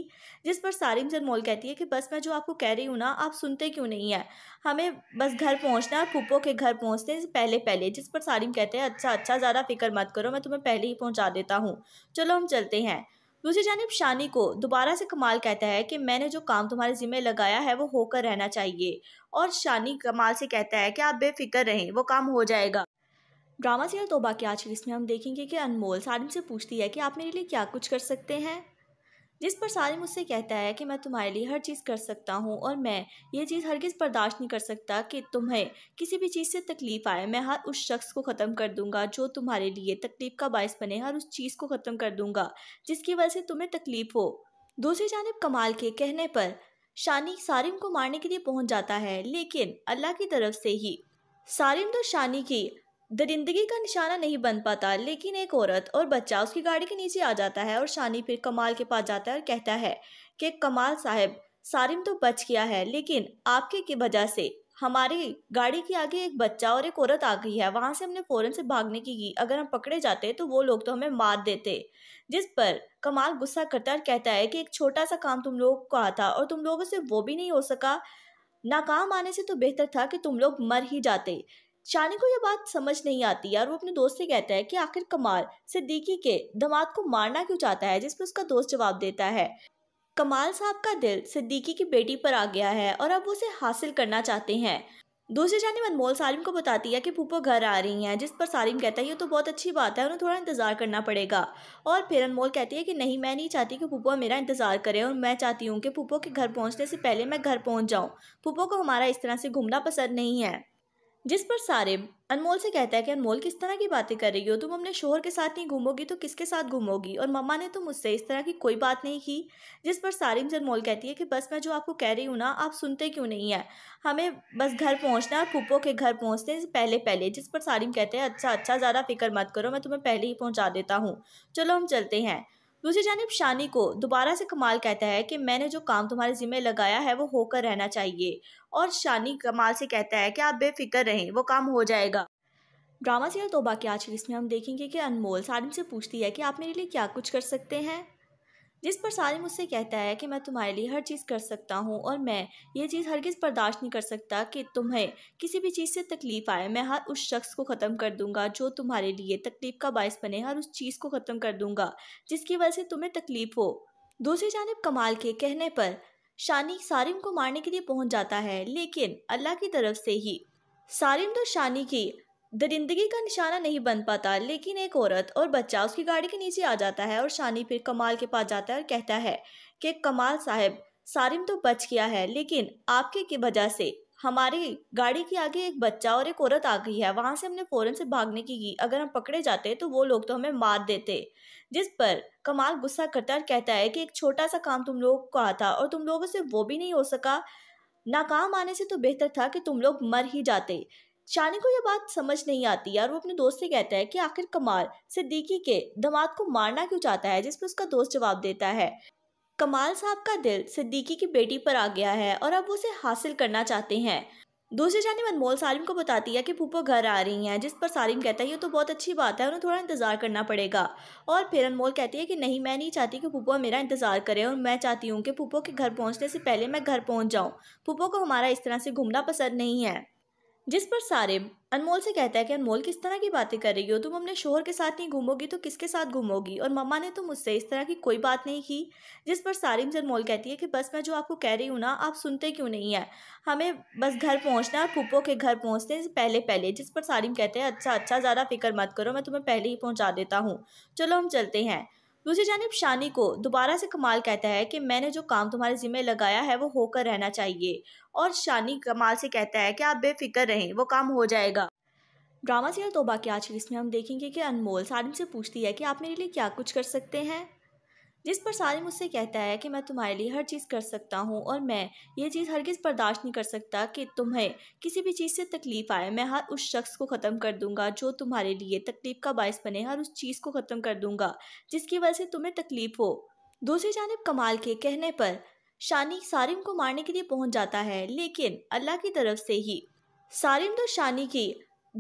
जिस पर सारिम से अनमोल कहती है कि बस मैं जो आपको कह रही हूँ ना आप सुनते क्यों नहीं है हमें बस घर पहुँचना है फूपो के घर पहुँचते हैं पहले पहले जिस पर सारिम कहते हैं अच्छा अच्छा ज़्यादा फिक्र मत करो मैं तुम्हें पहले ही पहुँचा देता हूँ चलो हम चलते हैं दूसरी जानब शानी को दोबारा से कमाल कहता है कि मैंने जो काम तुम्हारे ज़िम्मे लगाया है वो होकर रहना चाहिए और शानी कमाल से कहता है कि आप बेफिक्र रहें वो काम हो जाएगा ड्रामा सीरियल तोबा की आज की इसमें हम देखेंगे कि अनमोल सारिम से पूछती है कि आप मेरे लिए क्या कुछ कर सकते हैं जिस पर सालिम मुझसे कहता है कि मैं तुम्हारे लिए हर चीज़ कर सकता हूँ और मैं ये चीज़ हरगिज़ बर्दाश्त नहीं कर सकता कि तुम्हें किसी भी चीज़ से तकलीफ़ आए मैं हर उस शख्स को ख़त्म कर दूंगा जो तुम्हारे लिए तकलीफ़ का बायस बने हर उस चीज़ को ख़त्म कर दूंगा जिसकी वजह से तुम्हें तकलीफ़ हो दूसरी जानब कमाल के कहने पर शानी सालिम को मारने के लिए पहुँच जाता है लेकिन अल्लाह की तरफ से ही सालिम तो शानी की दरिंदगी का निशाना नहीं बन पाता लेकिन एक औरत और बच्चा उसकी गाड़ी के नीचे आ जाता है और शानी फिर कमाल के पास जाता है और कहता है कि कमाल साहब सारिम तो बच गया है लेकिन आपके की वजह से हमारी गाड़ी के आगे एक बच्चा और एक औरत आ गई है वहाँ से हमने फ़ौरन से भागने की की अगर हम पकड़े जाते तो वो लोग तो हमें मार देते जिस पर कमाल गुस्सा करता और कहता है कि एक छोटा सा काम तुम लोगों को आता और तुम लोगों से वो भी नहीं हो सका नाकाम आने से तो बेहतर था कि तुम लोग मर ही जाते शानी को यह बात समझ नहीं आती और वो अपने दोस्त से कहता है कि आखिर कमाल सिद्दीकी के दमाद को मारना क्यों चाहता है जिस पर उसका दोस्त जवाब देता है कमाल साहब का दिल सिद्दीकी की बेटी पर आ गया है और अब वो उसे हासिल करना चाहते हैं दूसरी जानब अनमोल सालिम को बताती है कि पुप्पो घर आ रही हैं जिस पर सालिम कहता है ये तो बहुत अच्छी बात है उन्हें थोड़ा इंतज़ार करना पड़ेगा और फिर अनमोल कहती है कि नहीं मैं नहीं चाहती कि पुप्पो मेरा इंतज़ार करे और मैं चाहती हूँ कि पुप्पो के घर पहुँचने से पहले मैं घर पहुँच जाऊँ पुप्पो को हमारा इस तरह से घूमना पसंद नहीं है जिस पर सारिम अनमोल से कहता है कि अनमोल किस तरह की बातें कर रही हो तुम अपने शोहर के साथ नहीं घूमोगी तो किसके साथ घूमोगी और मम्मा ने तो मुझसे इस तरह की कोई बात नहीं की जिस पर सारिम से अनमोल कहती है कि बस मैं जो आपको कह रही हूँ ना आप सुनते क्यों नहीं है हमें बस घर पहुँचना है फूपो के घर पहुँचते हैं पहले पहले जिस पर सारिम कहते हैं अच्छा अच्छा ज़्यादा फिक्र मत करो मैं तुम्हें पहले ही पहुँचा देता हूँ चलो हम चलते हैं दूसरी जानब शानी को दोबारा से कमाल कहता है कि मैंने जो काम तुम्हारे ज़िम्मे लगाया है वो होकर रहना चाहिए और शानी कमाल से कहता है कि आप बेफिक्र रहें वो काम हो जाएगा ड्रामा सीरियल तोबा की आज की इसमें हम देखेंगे कि अनमोल सारिम से पूछती है कि आप मेरे लिए क्या कुछ कर सकते हैं जिस पर सालिम उससे कहता है कि मैं तुम्हारे लिए हर चीज़ कर सकता हूँ और मैं ये चीज़ हरगिज़ बर्दाश्त नहीं कर सकता कि तुम्हें किसी भी चीज़ से तकलीफ़ आए मैं हर उस शख्स को ख़त्म कर दूंगा जो तुम्हारे लिए तकलीफ़ का बायस बने हर उस चीज़ को ख़त्म कर दूंगा जिसकी वजह से तुम्हें तकलीफ़ हो दूसरी जानब कमाल के कहने पर शानी सारिम को मारने के लिए पहुँच जाता है लेकिन अल्लाह की तरफ से ही सारिम तो शानी की दरिंदगी का निशाना नहीं बन पाता लेकिन एक औरत और बच्चा उसकी गाड़ी के नीचे आ जाता है और शानी फिर कमाल के पास जाता है और कहता है कि कमाल साहब सारिम तो बच गया है लेकिन आपके की वजह से हमारी गाड़ी के आगे एक बच्चा और एक औरत आ गई है वहाँ से हमने फ़ौरन से भागने की की अगर हम पकड़े जाते तो वो लोग तो हमें मार देते जिस पर कमाल गुस्सा करता है और कहता है कि एक छोटा सा काम तुम लोगों को आता और तुम लोगों से वो भी नहीं हो सका नाकाम आने से तो बेहतर था कि तुम लोग मर ही जाते शानी को यह बात समझ नहीं आती यार वो अपने दोस्त से कहता है कि आखिर कमाल सिद्दीकी के दमाद को मारना क्यों चाहता है जिसपे उसका दोस्त जवाब देता है कमाल साहब का दिल सिद्दीकी की बेटी पर आ गया है और अब उसे हासिल करना चाहते हैं दूसरी जानी अनमोल सालिम को बताती है कि पुप्पो घर आ रही हैं जिस पर सालिम कहता है ये तो बहुत अच्छी बात है उन्हें थोड़ा इंतज़ार करना पड़ेगा और फिर अनमोल कहती है कि नहीं मैं नहीं चाहती कि फूफो मेरा इंतज़ार करे और मैं चाहती हूँ कि पुप्पो के घर पहुँचने से पहले मैं घर पहुँच जाऊँ पुप्पो को हमारा इस तरह से घूमना पसंद नहीं है जिस पर सारिम अनमोल से कहता है कि अनमोल किस तरह की बातें कर रही हो तुम अपने शोहर के साथ नहीं घूमोगी तो किसके साथ घूमोगी और मम्मा ने तो मुझसे इस तरह की कोई बात नहीं की जिस पर सारिम से अनमोल कहती है कि बस मैं जो आपको कह रही हूँ ना आप सुनते क्यों नहीं है हमें बस घर पहुँचना है पुप्पो के घर पहुँचने से पहले पहले जिस पर सारिम कहते हैं अच्छा अच्छा ज़्यादा फिक्र मत करो मैं तुम्हें पहले ही पहुँचा देता हूँ चलो हम चलते हैं दूसरी जानब शानी को दोबारा से कमाल कहता है कि मैंने जो काम तुम्हारे ज़िम्मे लगाया है वो होकर रहना चाहिए और शानी कमाल से कहता है कि आप बेफिक्र रहें वो काम हो जाएगा ड्रामा सीरियल तोबा की आज की इसमें हम देखेंगे कि अनमोल सालिम से पूछती है कि आप मेरे लिए क्या कुछ कर सकते हैं जिस पर सालिम उससे कहता है कि मैं तुम्हारे लिए हर चीज़ कर सकता हूँ और मैं ये चीज़ किसी बर्दाश्त नहीं कर सकता कि तुम्हें किसी भी चीज़ से तकलीफ़ आए मैं हर उस शख्स को ख़त्म कर दूंगा जो तुम्हारे लिए तकलीफ़ का बायस बने हर उस चीज़ को ख़त्म कर दूंगा जिसकी वजह से तुम्हें तकलीफ़ हो दूसरी जानब कमाल के कहने पर शानी सारिम को मारने के लिए पहुँच जाता है लेकिन अल्लाह की तरफ से ही सारिम तो शानी की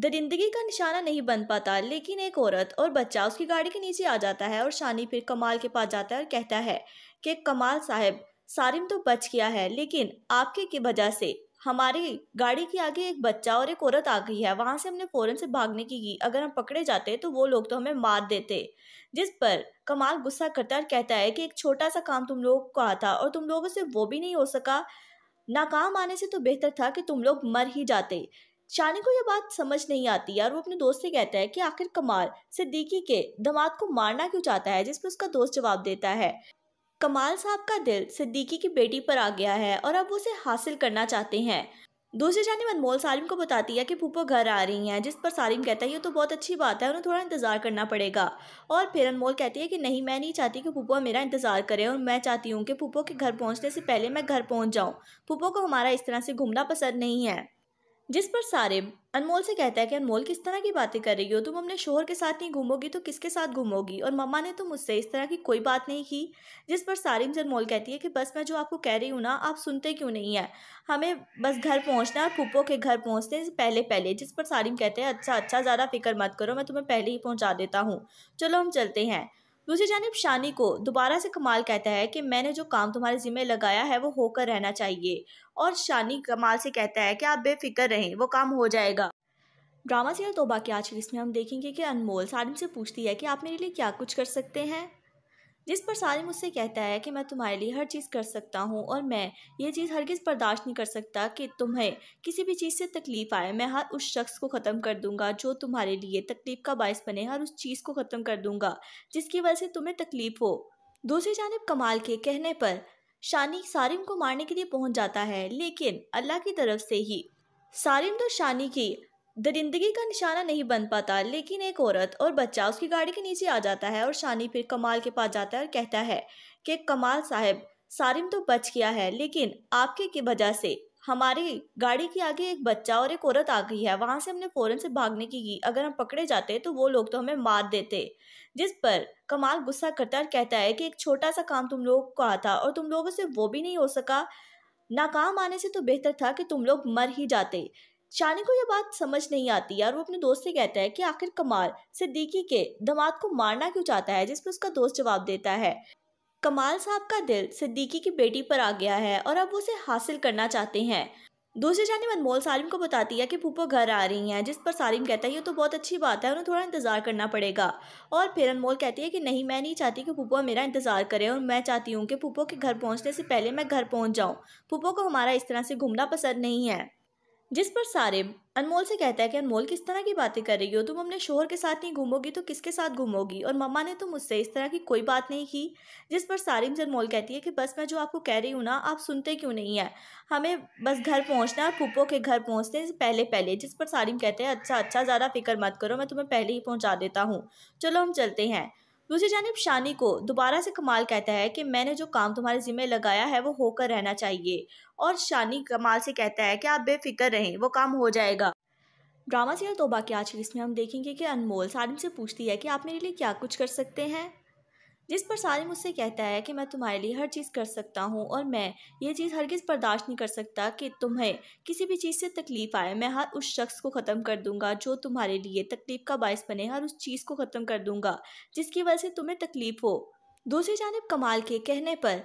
दरिंदगी का निशाना नहीं बन पाता लेकिन एक औरत और बच्चा उसकी गाड़ी के नीचे आ जाता है और शानी फिर कमाल के पास जाता है और कहता है कि कमाल साहब सारिम तो बच गया है लेकिन आपके की वजह से हमारी गाड़ी के आगे एक बच्चा और एक औरत आ गई है वहाँ से हमने फ़ौरन से भागने की की अगर हम पकड़े जाते तो वो लोग तो हमें मार देते जिस पर कमाल गुस्सा करता है और कहता है कि एक छोटा सा काम तुम लोगों को कहा था और तुम लोगों से वो भी नहीं हो सका नाकाम आने से तो बेहतर था कि तुम लोग मर ही जाते शानी को यह बात समझ नहीं आती है और वो अपने दोस्त से कहता है कि आखिर कमाल सिद्दीकी के दामाद को मारना क्यों चाहता है जिसपे उसका दोस्त जवाब देता है कमाल साहब का दिल सिद्दीकी की बेटी पर आ गया है और अब वो उसे हासिल करना चाहते हैं दूसरी जानी अनमोल सालिम को बताती है कि पुप्पो घर आ रही हैं जिस पर सालिम कहता है ये तो बहुत अच्छी बात है उन्हें थोड़ा इंतज़ार करना पड़ेगा और फिर अनमोल कहती है कि नहीं मैं नहीं चाहती कि फूफो मेरा इंतज़ार करे और मैं चाहती हूँ कि पुप्पो के घर पहुँचने से पहले मैं घर पहुँच जाऊँ पुप्पो को हमारा इस तरह से घूमना पसंद नहीं है जिस पर सारिम अनमोल से कहता है कि अनमोल किस तरह की बातें कर रही हो तुम अपने शोहर के साथ नहीं घूमोगी तो किसके साथ घूमोगी और मम्मा ने तो मुझसे इस तरह की कोई बात नहीं की जिस पर सारिम से अनमोल कहती है कि बस मैं जो आपको कह रही हूँ ना आप सुनते क्यों नहीं है हमें बस घर पहुँचना है पुप्पो के घर पहुँचते पहले पहले जिस पर सारिम कहते हैं अच्छा अच्छा ज़्यादा फिक्र मत करो मैं तुम्हें पहले ही पहुँचा देता हूँ चलो हम चलते हैं दूसरी जानब शानी को दोबारा से कमाल कहता है कि मैंने जो काम तुम्हारे ज़िम्मे लगाया है वो होकर रहना चाहिए और शानी कमाल से कहता है कि आप बेफिक्र रहें वो काम हो जाएगा ड्रामा सीरियल तोबा की आज की इसमें हम देखेंगे कि अनमोल सारिम से पूछती है कि आप मेरे लिए क्या कुछ कर सकते हैं जिस पर सालिम उससे कहता है कि मैं तुम्हारे लिए हर चीज़ कर सकता हूँ और मैं ये चीज़ किसी बर्दाश्त नहीं कर सकता कि तुम्हें किसी भी चीज़ से तकलीफ़ आए मैं हर उस शख्स को ख़त्म कर दूंगा जो तुम्हारे लिए तकलीफ़ का बायस बने हर उस चीज़ को ख़त्म कर दूंगा जिसकी वजह से तुम्हें तकलीफ़ हो दूसरी जानब कमाल के कहने पर शानी सारिम को मारने के लिए पहुँच जाता है लेकिन अल्लाह की तरफ से ही सारिम तो शानी की दरिंदगी का निशाना नहीं बन पाता लेकिन एक औरत और बच्चा उसकी गाड़ी के नीचे आ जाता है और शानी फिर कमाल के पास जाता है और कहता है कि कमाल साहब सारिम तो बच गया है लेकिन आपके की वजह से हमारी गाड़ी के आगे एक बच्चा और एक औरत आ गई है वहाँ से हमने फ़ौरन से भागने की की अगर हम पकड़े जाते तो वो लोग तो हमें मार देते जिस पर कमाल गुस्सा करता है और कहता है कि एक छोटा सा काम तुम लोगों को आता और तुम लोगों से वो भी नहीं हो सका नाकाम आने से तो बेहतर था कि तुम लोग मर ही जाते शानी को यह बात समझ नहीं आती है और वो अपने दोस्त से कहता है कि आखिर कमाल सिद्दीकी के दमाद को मारना क्यों चाहता है जिस पर उसका दोस्त जवाब देता है कमाल साहब का दिल सिद्दीकी की बेटी पर आ गया है और अब वो उसे हासिल करना चाहते हैं दूसरी जानी अनमोल सालिम को बताती है कि फूफो घर आ रही हैं जिस पर सालिम कहता है ये तो बहुत अच्छी बात है उन्हें थोड़ा इंतज़ार करना पड़ेगा और फिर अनमोल कहती है कि नहीं मैं नहीं चाहती कि फूफो मेरा इंतज़ार करे और मैं चाहती हूँ कि फूफो के घर पहुँचने से पहले मैं घर पहुँच जाऊँ फूफो को हमारा इस तरह से घूमना पसंद नहीं है जिस पर सारिम अनमोल से कहता है कि अनमोल किस तरह की बातें कर रही हो तुम अपने शोहर के साथ नहीं घूमोगी तो किसके साथ घूमोगी और मम्मा ने तो मुझसे इस तरह की कोई बात नहीं की जिस पर सारिम से अनमोल कहती है कि बस मैं जो आपको कह रही हूँ ना आप सुनते क्यों नहीं है हमें बस घर पहुँचना है पुप्पो के घर पहुँचते हैं पहले पहले जिस पर सारिम कहते हैं अच्छा अच्छा ज़्यादा फिक्र मत करो मैं तुम्हें पहले ही पहुँचा देता हूँ चलो हम चलते हैं दूसरी जानब शानी को दोबारा से कमाल कहता है कि मैंने जो काम तुम्हारे ज़िम्मे लगाया है वो होकर रहना चाहिए और शानी कमाल से कहता है कि आप बेफिक्र रहें वो काम हो जाएगा ड्रामा सीरियल तोबा की आज की इसमें हम देखेंगे कि अनमोल सारिम से पूछती है कि आप मेरे लिए क्या कुछ कर सकते हैं जिस पर सालिम उससे कहता है कि मैं तुम्हारे लिए हर चीज़ कर सकता हूँ और मैं ये चीज़ हरगिज़ बर्दाश्त नहीं कर सकता कि तुम्हें किसी भी चीज़ से तकलीफ़ आए मैं हर उस शख्स को ख़त्म कर दूंगा जो तुम्हारे लिए तकलीफ़ का बायस बने हर उस चीज़ को ख़त्म कर दूंगा जिसकी वजह से तुम्हें तकलीफ़ हो दूसरी जानब कमाल के कहने पर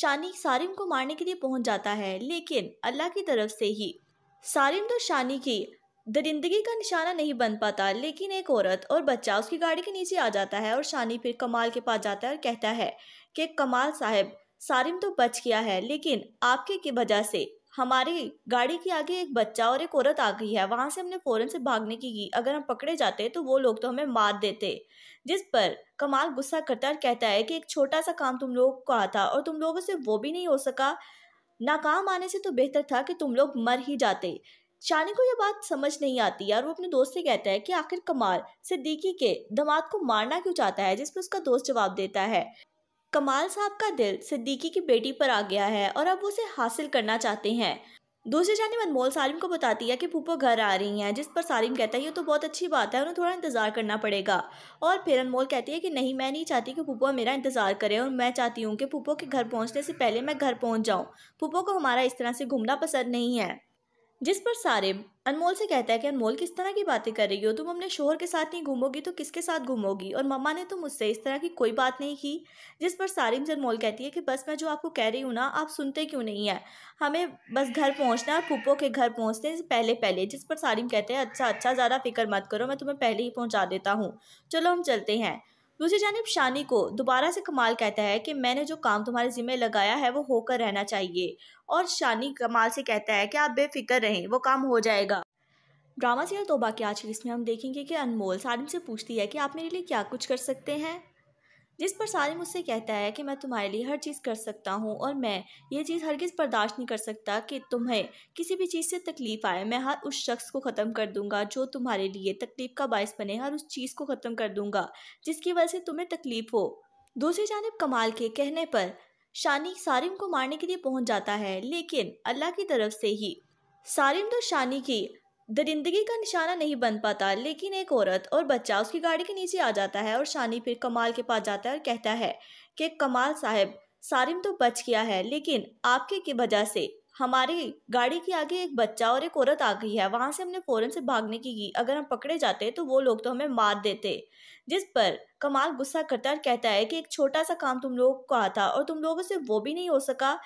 शानी सारिम को मारने के लिए पहुँच जाता है लेकिन अल्लाह की तरफ से ही सारिम तो शानी की दरिंदगी का निशाना नहीं बन पाता लेकिन एक औरत और बच्चा उसकी गाड़ी के नीचे आ जाता है और शानी फिर कमाल के पास जाता है और कहता है कि कमाल साहब सारिम तो बच गया है लेकिन आपके की वजह से हमारी गाड़ी के आगे एक बच्चा और एक औरत आ गई है वहां से हमने फ़ौरन से भागने की की अगर हम पकड़े जाते तो वो लोग तो हमें मार देते जिस पर कमाल गुस्सा करता है और कहता है कि एक छोटा सा काम तुम लोगों को आता और तुम लोगों से वो भी नहीं हो सका नाकाम आने से तो बेहतर था कि तुम लोग मर ही जाते शानी को यह बात समझ नहीं आती है और वो अपने दोस्त से कहता है कि आखिर कमाल सिद्दीकी के दमाद को मारना क्यों चाहता है जिस पर उसका दोस्त जवाब देता है कमाल साहब का दिल सिद्दीकी की बेटी पर आ गया है और अब वो उसे हासिल करना चाहते हैं दूसरी जानी अनमोल सालिम को बताती है कि फूफो घर आ रही हैं जिस पर सालिम कहता है ये तो बहुत अच्छी बात है उन्हें थोड़ा इंतज़ार करना पड़ेगा और फिर अनमोल कहती है कि नहीं मैं नहीं चाहती कि फूफो मेरा इंतज़ार करे और मैं चाहती हूँ कि फूफो के घर पहुँचने से पहले मैं घर पहुँच जाऊँ फूफो को हमारा इस तरह से घूमना पसंद नहीं है जिस पर सारिम अनमोल से कहता है कि अनमोल किस तरह की बातें कर रही हो तुम अपने शोहर के साथ नहीं घूमोगी तो किसके साथ घूमोगी और मम्मा ने तो मुझसे इस तरह की कोई बात नहीं की जिस पर सारिम से अनमोल कहती है कि बस मैं जो आपको कह रही हूँ ना आप सुनते क्यों नहीं है हमें बस घर पहुँचना है पुप्पो के घर पहुँचते हैं पहले पहले जिस पर सारिम कहते हैं अच्छा अच्छा ज़्यादा फिक्र मत करो मैं तुम्हें पहले ही पहुँचा देता हूँ चलो हम चलते हैं दूसरी जानब शानी को दोबारा से कमाल कहता है कि मैंने जो काम तुम्हारे ज़िम्मे लगाया है वो होकर रहना चाहिए और शानी कमाल से कहता है कि आप बेफिक्र रहें वो काम हो जाएगा ड्रामा सीरियल तोबा की आज की इसमें हम देखेंगे कि अनमोल सारिम से पूछती है कि आप मेरे लिए क्या कुछ कर सकते हैं जिस पर सालिम मुझसे कहता है कि मैं तुम्हारे लिए हर चीज़ कर सकता हूँ और मैं ये चीज़ हरगिज़ बर्दाश्त नहीं कर सकता कि तुम्हें किसी भी चीज़ से तकलीफ़ आए मैं हर उस शख्स को ख़त्म कर दूंगा जो तुम्हारे लिए तकलीफ़ का बायस बने हर उस चीज़ को ख़त्म कर दूंगा जिसकी वजह से तुम्हें तकलीफ़ हो दूसरी जानब कमाल के कहने पर शानी सालिम को मारने के लिए पहुँच जाता है लेकिन अल्लाह की तरफ से ही सालिम तो शानी की दरिंदगी का निशाना नहीं बन पाता लेकिन एक औरत और बच्चा उसकी गाड़ी के नीचे आ जाता है और शानी फिर कमाल के पास जाता है और कहता है कि कमाल साहब सारिम तो बच गया है लेकिन आपके की वजह से हमारी गाड़ी के आगे एक बच्चा और एक औरत आ गई है वहाँ से हमने फ़ौरन से भागने की की अगर हम पकड़े जाते तो वो लोग तो हमें मार देते जिस पर कमाल गुस्सा करता और कहता है कि एक छोटा सा काम तुम लोगों को आता और तुम लोगों से वो भी नहीं हो सका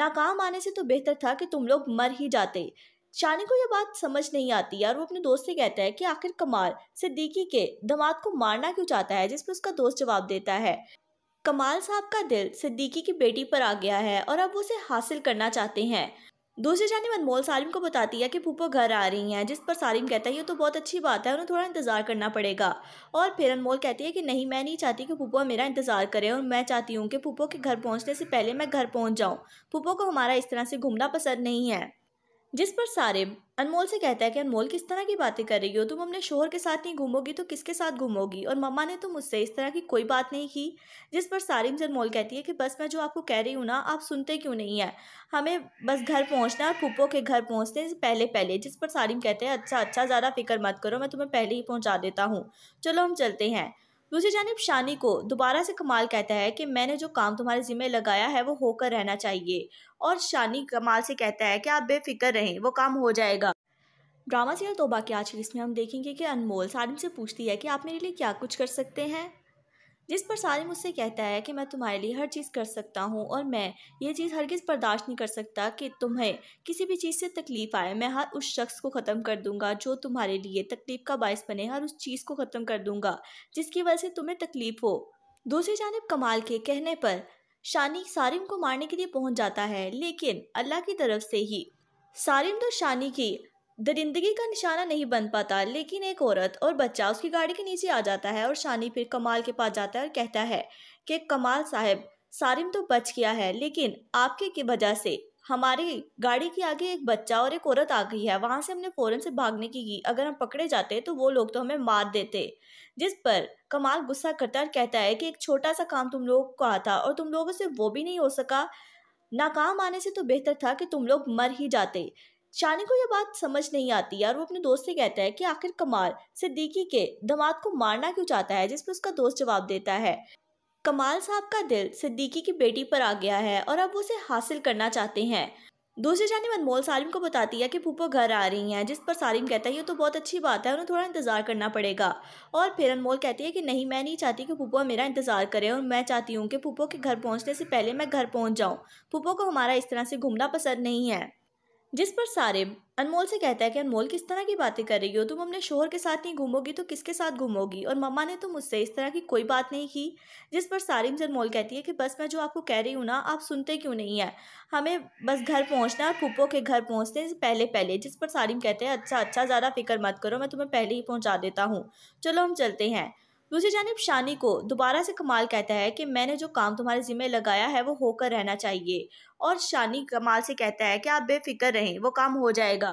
नाकाम आने से तो बेहतर था कि तुम लोग मर ही जाते शानी को यह बात समझ नहीं आती और वो अपने दोस्त से कहता है कि आखिर कमाल सिद्दीकी के दमाद को मारना क्यों चाहता है जिस पर उसका दोस्त जवाब देता है कमाल साहब का दिल सिद्दीकी की बेटी पर आ गया है और अब वो उसे हासिल करना चाहते हैं दूसरी जानब अनमोल सालिम को बताती है कि फूफो घर आ रही हैं जिस पर सालिम कहता है ये तो बहुत अच्छी बात है उन्हें थोड़ा इंतज़ार करना पड़ेगा और फिर अनमोल कहती है कि नहीं मैं नहीं चाहती कि फूफो मेरा इंतज़ार करे और मैं चाहती हूँ कि फूफो के घर पहुँचने से पहले मैं घर पहुँच जाऊँ फूफो को हमारा इस तरह से घूमना पसंद नहीं है जिस पर सारिम अनमोल से कहता है कि अनमोल किस तरह की बातें कर रही हो तुम अपने शोहर के साथ नहीं घूमोगी तो किसके साथ घूमोगी और मम्मा ने तो मुझसे इस तरह की कोई बात नहीं की जिस पर सारिम से अनमोल कहती है कि बस मैं जो आपको कह रही हूँ ना आप सुनते क्यों नहीं है हमें बस घर पहुँचना है फूपो के घर पहुँचते हैं पहले पहले जिस पर सारिम कहते हैं अच्छा अच्छा ज़्यादा फिक्र मत करो मैं तुम्हें पहले ही पहुँचा देता हूँ चलो हम चलते हैं दूसरी जानब शानी को दोबारा से कमाल कहता है कि मैंने जो काम तुम्हारे ज़िम्मे लगाया है वो होकर रहना चाहिए और शानी कमाल से कहता है कि आप बेफिक्र रहें वो काम हो जाएगा ड्रामा सीरियल तोबा की आज की इसमें हम देखेंगे कि अनमोल सारिम से पूछती है कि आप मेरे लिए क्या कुछ कर सकते हैं जिस पर सालिम मुझसे कहता है कि मैं तुम्हारे लिए हर चीज़ कर सकता हूँ और मैं ये चीज़ हरगिज़ बर्दाश्त नहीं कर सकता कि तुम्हें किसी भी चीज़ से तकलीफ़ आए मैं हर उस शख्स को ख़त्म कर दूंगा जो तुम्हारे लिए तकलीफ़ का बायस बने हर उस चीज़ को ख़त्म कर दूंगा जिसकी वजह से तुम्हें तकलीफ़ हो दूसरी जानब कमाल के कहने पर शानी सालिम को मारने के लिए पहुँच जाता है लेकिन अल्लाह की तरफ से ही सालिम तो शानी की दरिंदगी का निशाना नहीं बन पाता लेकिन एक औरत और बच्चा उसकी गाड़ी के नीचे आ जाता है और शानी फिर कमाल के पास जाता है और कहता है कि कमाल साहब सारिम तो बच गया है लेकिन आपके की वजह से हमारी गाड़ी के आगे एक बच्चा और एक औरत आ गई है वहाँ से हमने फ़ौरन से भागने की की अगर हम पकड़े जाते तो वो लोग तो हमें मार देते जिस पर कमाल गुस्सा करता और कहता है कि एक छोटा सा काम तुम लोगों को आता और तुम लोगों से वो भी नहीं हो सका नाकाम आने से तो बेहतर था कि तुम लोग मर ही जाते शानी को यह बात समझ नहीं आती और वो अपने दोस्त से कहता है कि आखिर कमाल सिद्दीकी के दमाद को मारना क्यों चाहता है जिस पर उसका दोस्त जवाब देता है कमाल साहब का दिल सिद्दीकी की बेटी पर आ गया है और अब उसे हासिल करना चाहते हैं दूसरी जानी अनमोल सालिम को बताती है कि पुप्पो घर आ रही हैं जिस पर सालिम कहता है ये तो बहुत अच्छी बात है उन्हें थोड़ा इंतज़ार करना पड़ेगा और फिर अनमोल कहती है कि नहीं मैं नहीं चाहती कि पुप्पो मेरा इंतज़ार करें और मैं चाहती हूँ कि पुप्पो के घर पहुँचने से पहले मैं घर पहुँच जाऊँ पुप्पो को हमारा इस तरह से घूमना पसंद नहीं है जिस पर सारिम अनमोल से कहता है कि अनमोल किस तरह की बातें कर रही हो तुम अपने शोहर के साथ नहीं घूमोगी तो किसके साथ घूमोगी और मम्मा ने तो मुझसे इस तरह की कोई बात नहीं की जिस पर सारिम से अनमोल कहती है कि बस मैं जो आपको कह रही हूँ ना आप सुनते क्यों नहीं है हमें बस घर पहुँचना है फूपो के घर पहुँचते हैं पहले पहले जिस पर सारिम कहते हैं अच्छा अच्छा ज़्यादा फिक्र मत करो मैं तुम्हें पहले ही पहुँचा देता हूँ चलो हम चलते हैं दूसरी जानब शानी को दोबारा से कमाल कहता है कि मैंने जो काम तुम्हारे ज़िम्मे लगाया है वो होकर रहना चाहिए और शानी कमाल से कहता है कि आप बेफिक्र रहें वो काम हो जाएगा